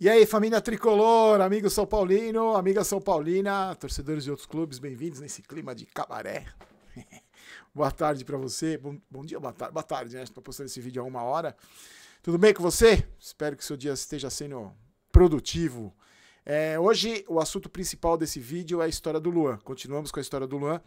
E aí, família tricolor, amigo São Paulino, amiga São Paulina, torcedores de outros clubes, bem-vindos nesse clima de cabaré. boa tarde para você, bom, bom, dia, boa tarde, boa tarde, né? Estou postando esse vídeo há uma hora. Tudo bem com você? Espero que seu dia esteja sendo produtivo. É, hoje, o assunto principal desse vídeo é a história do Luan. Continuamos com a história do Luan,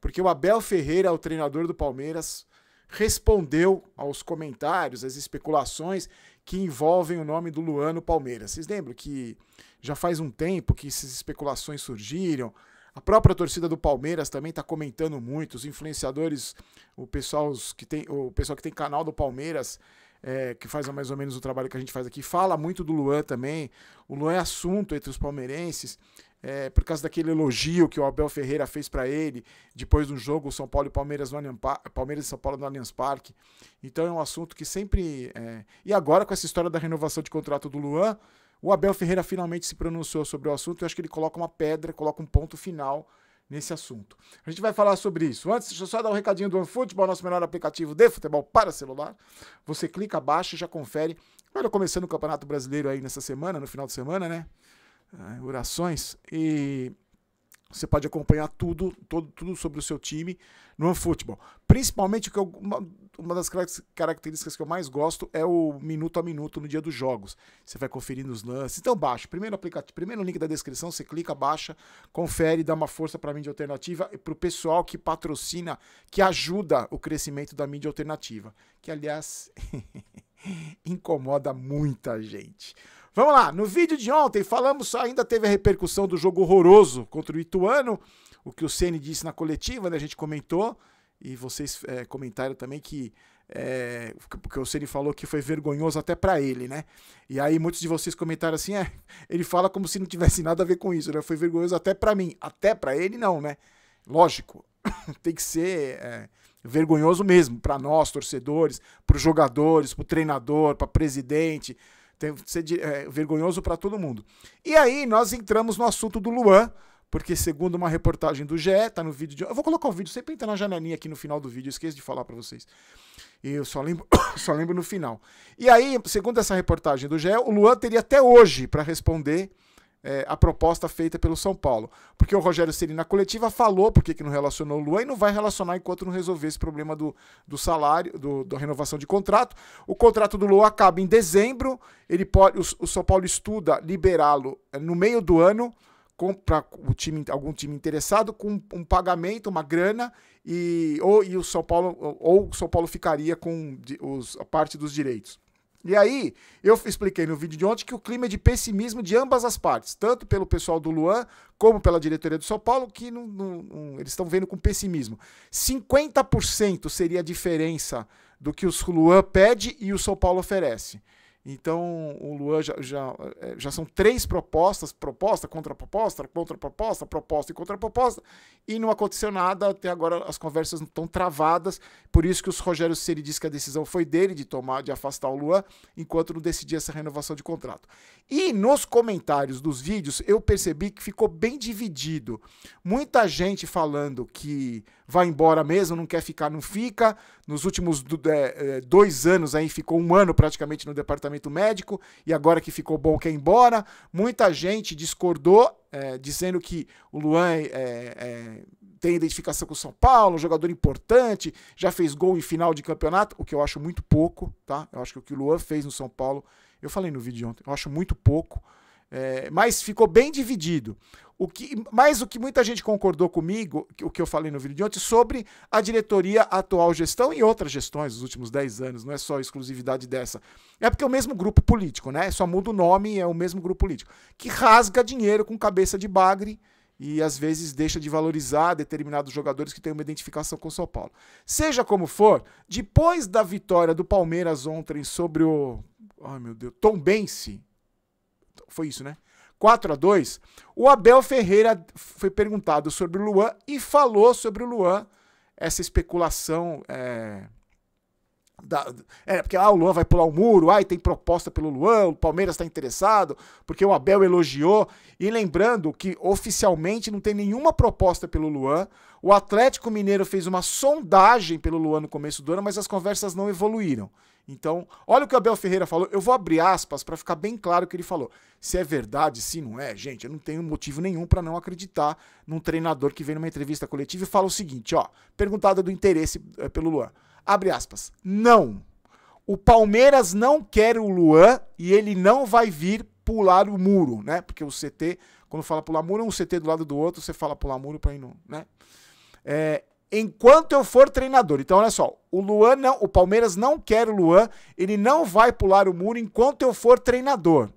porque o Abel Ferreira, o treinador do Palmeiras, respondeu aos comentários, às especulações que envolvem o nome do Luan no Palmeiras. Vocês lembram que já faz um tempo que essas especulações surgiram? A própria torcida do Palmeiras também está comentando muito. Os influenciadores, o pessoal que tem, o pessoal que tem canal do Palmeiras, é, que faz mais ou menos o trabalho que a gente faz aqui, fala muito do Luan também. O Luan é assunto entre os palmeirenses é, por causa daquele elogio que o Abel Ferreira fez para ele depois do jogo São Paulo e Palmeiras no Allianz Parque, Palmeiras e São Paulo no Allianz Parque. Então é um assunto que sempre é... e agora com essa história da renovação de contrato do Luan, o Abel Ferreira finalmente se pronunciou sobre o assunto. Eu acho que ele coloca uma pedra, coloca um ponto final nesse assunto. A gente vai falar sobre isso. Antes, deixa eu só dar um recadinho do OneFootball, nosso melhor aplicativo de futebol para celular. Você clica abaixo e já confere. Agora começando o Campeonato Brasileiro aí nessa semana, no final de semana, né? Né, orações, e você pode acompanhar tudo, todo, tudo sobre o seu time no futebol Principalmente, que eu, uma, uma das características que eu mais gosto é o minuto a minuto no dia dos jogos. Você vai conferindo os lances. Então, baixa. Primeiro, aplicativo, primeiro link da descrição, você clica, baixa, confere, dá uma força para a mídia alternativa e para o pessoal que patrocina, que ajuda o crescimento da mídia alternativa. Que, aliás, incomoda muita gente. Vamos lá, no vídeo de ontem falamos, ainda teve a repercussão do jogo horroroso contra o Ituano, o que o Ceni disse na coletiva, né? A gente comentou e vocês é, comentaram também que é, eh, porque o Ceni falou que foi vergonhoso até para ele, né? E aí muitos de vocês comentaram assim, é, ele fala como se não tivesse nada a ver com isso, né? Foi vergonhoso até para mim, até para ele não, né? Lógico, tem que ser é, vergonhoso mesmo para nós torcedores, para os jogadores, para o treinador, para presidente tem que ser é, vergonhoso para todo mundo. E aí nós entramos no assunto do Luan, porque segundo uma reportagem do GE, tá no vídeo de... Eu vou colocar o vídeo, sempre entra na janelinha aqui no final do vídeo, esqueço de falar para vocês. E eu só lembro, só lembro no final. E aí, segundo essa reportagem do GE, o Luan teria até hoje para responder é, a proposta feita pelo São Paulo. Porque o Rogério Ceni na coletiva falou porque que não relacionou o Luan e não vai relacionar enquanto não resolver esse problema do, do salário, do, da renovação de contrato. O contrato do Luan acaba em dezembro, ele pode, o, o São Paulo estuda liberá-lo é, no meio do ano para o time, algum time interessado com um pagamento, uma grana e ou e o São Paulo ou o São Paulo ficaria com os, a parte dos direitos. E aí, eu expliquei no vídeo de ontem que o clima é de pessimismo de ambas as partes, tanto pelo pessoal do Luan como pela diretoria do São Paulo, que não, não, não, eles estão vendo com pessimismo. 50% seria a diferença do que o Luan pede e o São Paulo oferece. Então, o Luan já, já, é, já são três propostas, proposta, contraproposta, contraproposta, proposta e contraproposta, e não aconteceu nada, até agora as conversas estão travadas, por isso que o Rogério Ceni disse que a decisão foi dele de tomar, de afastar o Luan, enquanto não decidia essa renovação de contrato. E nos comentários dos vídeos, eu percebi que ficou bem dividido. Muita gente falando que vai embora mesmo, não quer ficar, não fica, nos últimos é, é, dois anos aí ficou um ano praticamente no departamento médico e agora que ficou bom quer ir embora. Muita gente discordou, é, dizendo que o Luan é, é, tem identificação com o São Paulo, jogador importante, já fez gol em final de campeonato, o que eu acho muito pouco, tá? Eu acho que o que o Luan fez no São Paulo, eu falei no vídeo ontem, eu acho muito pouco. É, mas ficou bem dividido o que, mais o que muita gente concordou comigo, o que eu falei no vídeo de ontem, sobre a diretoria atual gestão e outras gestões dos últimos 10 anos, não é só exclusividade dessa. É porque é o mesmo grupo político, né? Só muda o nome, é o mesmo grupo político, que rasga dinheiro com cabeça de bagre e às vezes deixa de valorizar determinados jogadores que têm uma identificação com o São Paulo. Seja como for, depois da vitória do Palmeiras ontem sobre o. Ai meu Deus, Tom Bense. Foi isso, né? 4 a 2 o Abel Ferreira foi perguntado sobre o Luan e falou sobre o Luan, essa especulação. É, da, é porque ah, o Luan vai pular o muro, ai, ah, tem proposta pelo Luan, o Palmeiras está interessado, porque o Abel elogiou. E lembrando que oficialmente não tem nenhuma proposta pelo Luan. O Atlético Mineiro fez uma sondagem pelo Luan no começo do ano, mas as conversas não evoluíram. Então, olha o que o Abel Ferreira falou. Eu vou abrir aspas para ficar bem claro o que ele falou. Se é verdade, se não é, gente, eu não tenho motivo nenhum para não acreditar num treinador que vem numa entrevista coletiva e fala o seguinte, ó, perguntada do interesse eh, pelo Luan. Abre aspas. Não. O Palmeiras não quer o Luan e ele não vai vir pular o muro, né? Porque o CT, quando fala pular muro, é um CT do lado do outro, você fala pular muro para ir no, né? É, enquanto eu for treinador. Então, olha só, o Luan não, o Palmeiras não quer o Luan, ele não vai pular o muro enquanto eu for treinador.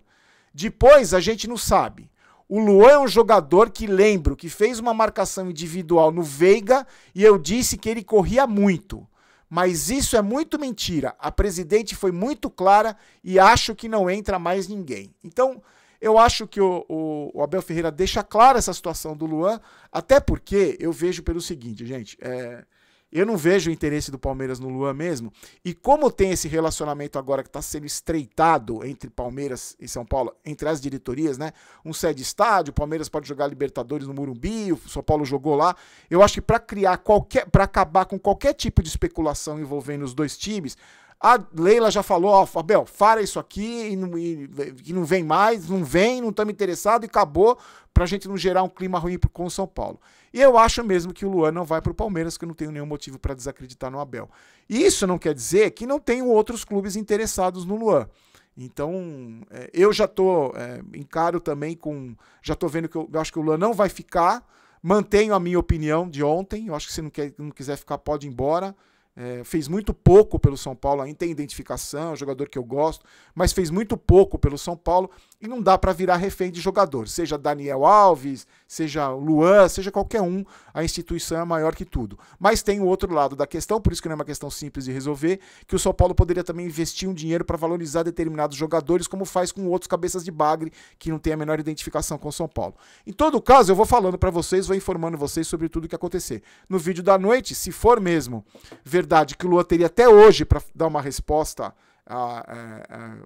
Depois a gente não sabe. O Luan é um jogador que lembro que fez uma marcação individual no Veiga e eu disse que ele corria muito. Mas isso é muito mentira. A presidente foi muito clara e acho que não entra mais ninguém. Então, eu acho que o, o, o Abel Ferreira deixa clara essa situação do Luan, até porque eu vejo pelo seguinte, gente. É, eu não vejo o interesse do Palmeiras no Luan mesmo. E como tem esse relacionamento agora que está sendo estreitado entre Palmeiras e São Paulo, entre as diretorias, né? Um sede estádio, o Palmeiras pode jogar Libertadores no Murumbi, o São Paulo jogou lá. Eu acho que para criar qualquer, para acabar com qualquer tipo de especulação envolvendo os dois times, a Leila já falou, ó, oh, Fabel, isso aqui e não, e, e não vem mais, não vem, não estamos interessados e acabou para a gente não gerar um clima ruim com o São Paulo. E eu acho mesmo que o Luan não vai para o Palmeiras, que eu não tenho nenhum motivo para desacreditar no Abel. isso não quer dizer que não tenham outros clubes interessados no Luan. Então, é, eu já estou é, encaro também com, já estou vendo que eu, eu acho que o Luan não vai ficar. Mantenho a minha opinião de ontem. Eu acho que se não, quer, não quiser ficar, pode ir embora. É, fez muito pouco pelo São Paulo, ainda tem identificação, é um jogador que eu gosto, mas fez muito pouco pelo São Paulo e não dá para virar refém de jogador, seja Daniel Alves, seja Luan, seja qualquer um, a instituição é maior que tudo. Mas tem o outro lado da questão, por isso que não é uma questão simples de resolver, que o São Paulo poderia também investir um dinheiro para valorizar determinados jogadores, como faz com outros cabeças de bagre que não tem a menor identificação com o São Paulo. Em todo caso, eu vou falando para vocês, vou informando vocês sobre tudo o que acontecer. No vídeo da noite, se for mesmo verdade que o Luan teria até hoje para dar uma resposta a, a, a,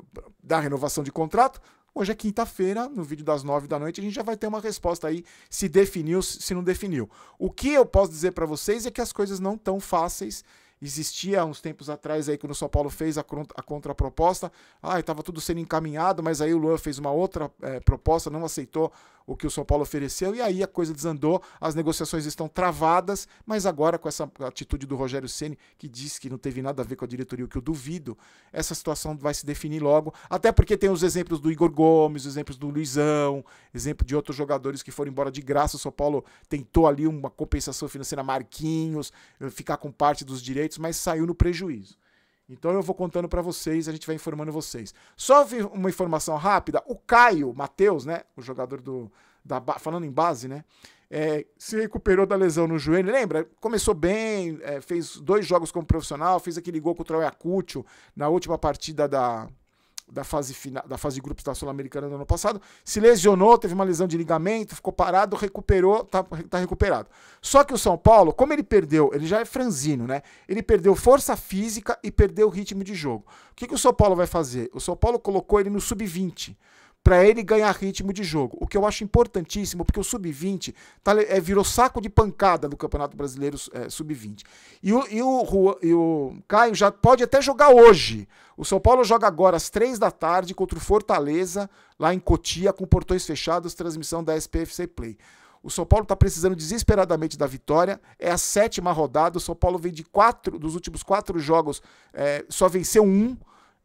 da renovação de contrato, Hoje é quinta-feira, no vídeo das nove da noite, a gente já vai ter uma resposta aí se definiu, se não definiu. O que eu posso dizer para vocês é que as coisas não estão fáceis Existia uns tempos atrás aí quando o São Paulo fez a, a contraproposta. Ah, estava tudo sendo encaminhado, mas aí o Luan fez uma outra é, proposta, não aceitou o que o São Paulo ofereceu, e aí a coisa desandou, as negociações estão travadas, mas agora com essa atitude do Rogério Ceni que diz que não teve nada a ver com a diretoria, o que eu duvido, essa situação vai se definir logo, até porque tem os exemplos do Igor Gomes, exemplos do Luizão, exemplo de outros jogadores que foram embora de graça, o São Paulo tentou ali uma compensação financeira, Marquinhos, eh, ficar com parte dos direitos, mas saiu no prejuízo. Então eu vou contando para vocês, a gente vai informando vocês. Só uma informação rápida: o Caio Matheus, né, o jogador do da falando em base, né, é, se recuperou da lesão no joelho. Lembra? Começou bem, é, fez dois jogos como profissional, fez aquele gol contra o Ayacucho na última partida da da fase, final, da fase de grupos da Sul-Americana do ano passado, se lesionou, teve uma lesão de ligamento, ficou parado, recuperou, tá, tá recuperado. Só que o São Paulo, como ele perdeu, ele já é franzino, né? Ele perdeu força física e perdeu ritmo de jogo. O que, que o São Paulo vai fazer? O São Paulo colocou ele no sub-20 para ele ganhar ritmo de jogo. O que eu acho importantíssimo, porque o sub-20 tá, é, virou saco de pancada no Campeonato Brasileiro é, sub-20. E o, e, o, e o Caio já pode até jogar hoje. O São Paulo joga agora às três da tarde contra o Fortaleza, lá em Cotia, com portões fechados, transmissão da SPFC Play. O São Paulo está precisando desesperadamente da vitória. É a sétima rodada. O São Paulo vem de quatro, dos últimos quatro jogos, é, só venceu um.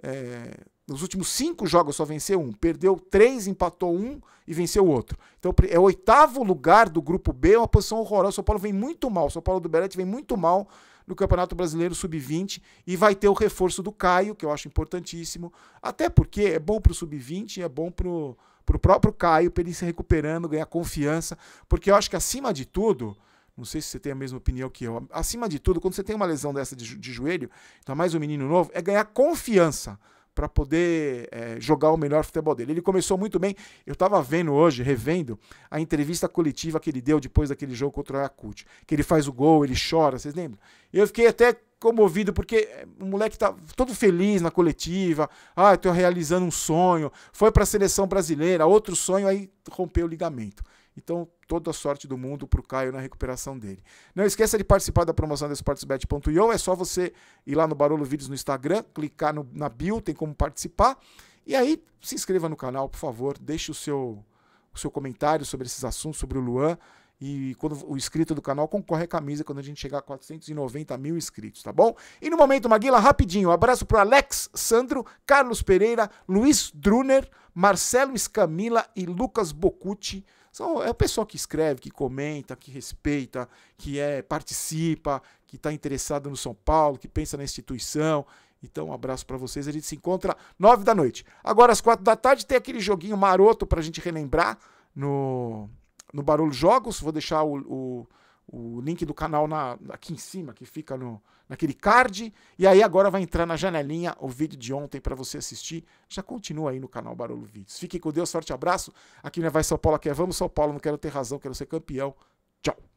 É, nos últimos cinco jogos só venceu um. Perdeu três, empatou um e venceu outro. Então é o oitavo lugar do grupo B, é uma posição horrorosa. O São Paulo vem muito mal. O São Paulo do Belete vem muito mal no Campeonato Brasileiro Sub-20 e vai ter o reforço do Caio, que eu acho importantíssimo. Até porque é bom para o Sub-20, é bom para o próprio Caio, para ele se recuperando, ganhar confiança. Porque eu acho que acima de tudo. Não sei se você tem a mesma opinião que eu. Acima de tudo, quando você tem uma lesão dessa de, de joelho, então mais um menino novo, é ganhar confiança para poder é, jogar o melhor futebol dele. Ele começou muito bem. Eu estava vendo hoje, revendo, a entrevista coletiva que ele deu depois daquele jogo contra o Ayacucho, que ele faz o gol, ele chora, vocês lembram? Eu fiquei até comovido, porque é, o moleque tá todo feliz na coletiva, ah, estou realizando um sonho, foi para a seleção brasileira, outro sonho, aí rompeu o ligamento. Então, toda a sorte do mundo para o Caio na recuperação dele. Não esqueça de participar da promoção da sportsbet.io, é só você ir lá no Barolo Vídeos no Instagram, clicar no, na bio, tem como participar. E aí, se inscreva no canal, por favor, deixe o seu, o seu comentário sobre esses assuntos, sobre o Luan. E quando o inscrito do canal concorre à camisa quando a gente chegar a 490 mil inscritos, tá bom? E no momento, Maguila, rapidinho, um abraço para Alex Sandro, Carlos Pereira, Luiz Druner, Marcelo Escamila e Lucas Bocucci são, é o pessoal que escreve, que comenta, que respeita, que é, participa, que está interessado no São Paulo, que pensa na instituição. Então, um abraço para vocês. A gente se encontra nove da noite. Agora, às quatro da tarde, tem aquele joguinho maroto para a gente relembrar no, no Barulho Jogos. Vou deixar o, o o link do canal na, aqui em cima, que fica no, naquele card. E aí agora vai entrar na janelinha o vídeo de ontem para você assistir. Já continua aí no canal Barulho Vídeos. Fique com Deus, forte abraço. Aqui não é Vai São Paulo, aqui é Vamos São Paulo. Não quero ter razão, quero ser campeão. Tchau.